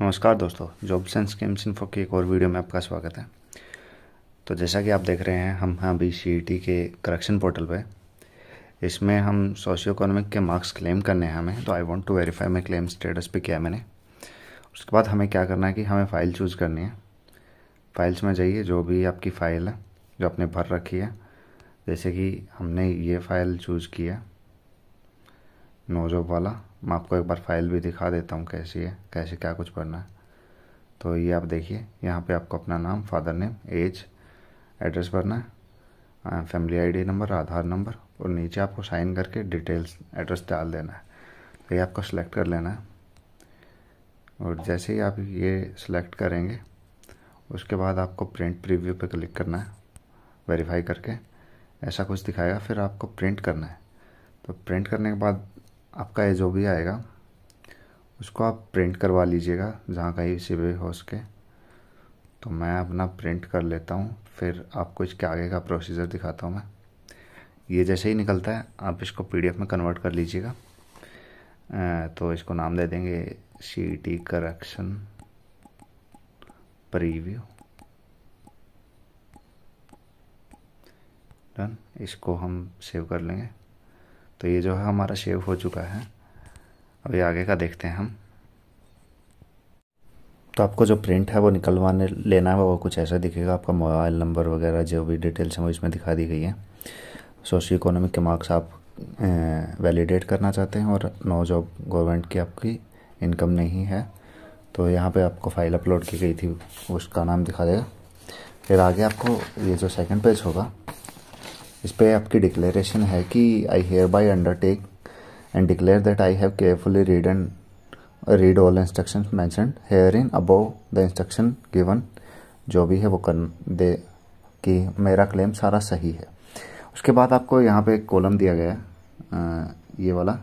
नमस्कार दोस्तों job sense schemes info की एक और वीडियो में आपका स्वागत है तो जैसा कि आप देख रहे हैं हम हैं अभी सी e के करेक्शन पोर्टल पे इसमें हम सोशियो इकोनॉमिक के मार्क्स क्लेम करने हैं हमें तो I want to verify my claim status पे किया मैंने उसके बाद हमें क्या करना है कि हमें फ़ाइल चूज़ करनी है फाइल्स में जाइए जो भी आपकी फ़ाइल है जो आपने भर रखी है जैसे कि हमने ये फ़ाइल चूज़ किया नोजॉब वाला मैं आपको एक बार फाइल भी दिखा देता हूँ कैसी है कैसे क्या कुछ भरना है तो ये आप देखिए यहाँ पे आपको अपना नाम फादर नेम एज एड्रेस भरना है family ID number Aadhaar number और नीचे आपको साइन करके डिटेल्स एड्रेस डाल देना है तो ये आपको सेलेक्ट कर लेना है और जैसे ही आप ये सिलेक्ट करेंगे उसके बाद आपको प्रिंट प्रीव्यू पे क्लिक करना है वेरीफाई करके ऐसा कुछ दिखाएगा फिर आपको प्रिंट करना है तो प्रिंट करने के बाद आपका ये जो भी आएगा उसको आप प्रिंट करवा लीजिएगा जहाँ कहीं से भी हो सके तो मैं अपना प्रिंट कर लेता हूँ फिर आपको इसके आगे का प्रोसीजर दिखाता हूँ मैं ये जैसे ही निकलता है आप इसको पीडीएफ में कन्वर्ट कर लीजिएगा तो इसको नाम दे देंगे C T correction preview done इसको हम सेव कर लेंगे तो ये जो है हमारा शेव हो चुका है अभी आगे का देखते हैं हम तो आपको जो प्रिंट है वो निकलवाने लेना है वो कुछ ऐसा दिखेगा आपका मोबाइल नंबर वगैरह जो भी डिटेल्स हैं वो इसमें दिखा दी गई है सोशो इकोनॉमिक के मार्क्स आप वैलिडेट करना चाहते हैं और नो जॉब गवर्नमेंट की आपकी इनकम नहीं है तो यहाँ पे आपको फाइल अपलोड की गई थी उसका नाम दिखा देगा फिर आगे आपको ये जो सेकंड पेज होगा इस पर आपकी डिक्लेरेशन है कि I hereby undertake and declare that I have carefully read and read all instruction mention herein above the instruction given जो भी है वो कर दे कि मेरा क्लेम सारा सही है उसके बाद आपको यहाँ पे एक कॉलम दिया गया है uh, ये वाला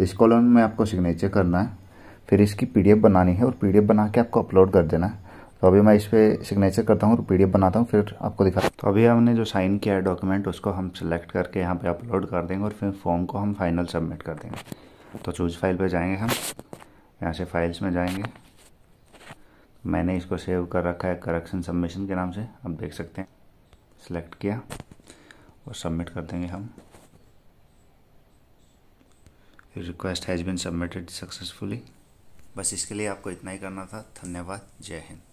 इस कॉलम में आपको सिग्नेचर करना है फिर इसकी पीडीएफ बनानी है और पीडीएफ बना के आपको अपलोड कर देना है तो अभी मैं इस पर सिग्नेचर करता हूँ पी बनाता हूँ फिर आपको दिखा तो अभी हमने जो साइन किया है डॉक्यूमेंट उसको हम सिलेक्ट करके यहाँ पे अपलोड कर देंगे और फिर फॉर्म को हम फाइनल सबमिट कर देंगे तो चूज फाइल पे जाएंगे हम यहाँ से फाइल्स में जाएंगे मैंने इसको सेव कर रखा है करेक्शन सबमिशन के नाम से आप देख सकते हैं सिलेक्ट किया और सबमिट कर देंगे हम request has been submitted successfully बस इसके लिए आपको इतना ही करना था धन्यवाद जय हिंद